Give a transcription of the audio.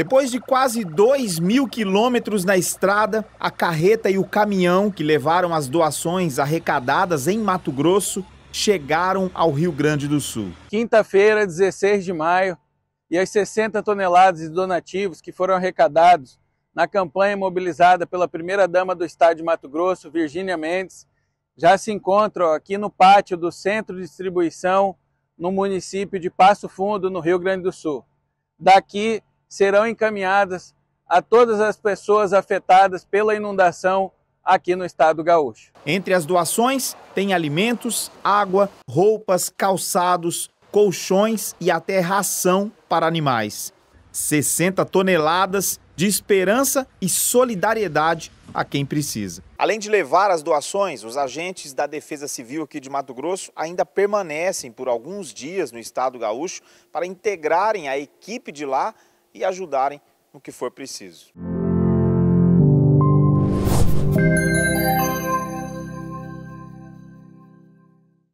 Depois de quase 2 mil quilômetros na estrada, a carreta e o caminhão que levaram as doações arrecadadas em Mato Grosso chegaram ao Rio Grande do Sul. Quinta-feira, 16 de maio, e as 60 toneladas de donativos que foram arrecadados na campanha mobilizada pela primeira-dama do estado de Mato Grosso, Virgínia Mendes, já se encontram aqui no pátio do centro de distribuição no município de Passo Fundo, no Rio Grande do Sul. Daqui serão encaminhadas a todas as pessoas afetadas pela inundação aqui no estado gaúcho. Entre as doações, tem alimentos, água, roupas, calçados, colchões e até ração para animais. 60 toneladas de esperança e solidariedade a quem precisa. Além de levar as doações, os agentes da Defesa Civil aqui de Mato Grosso ainda permanecem por alguns dias no estado gaúcho para integrarem a equipe de lá e ajudarem no que for preciso.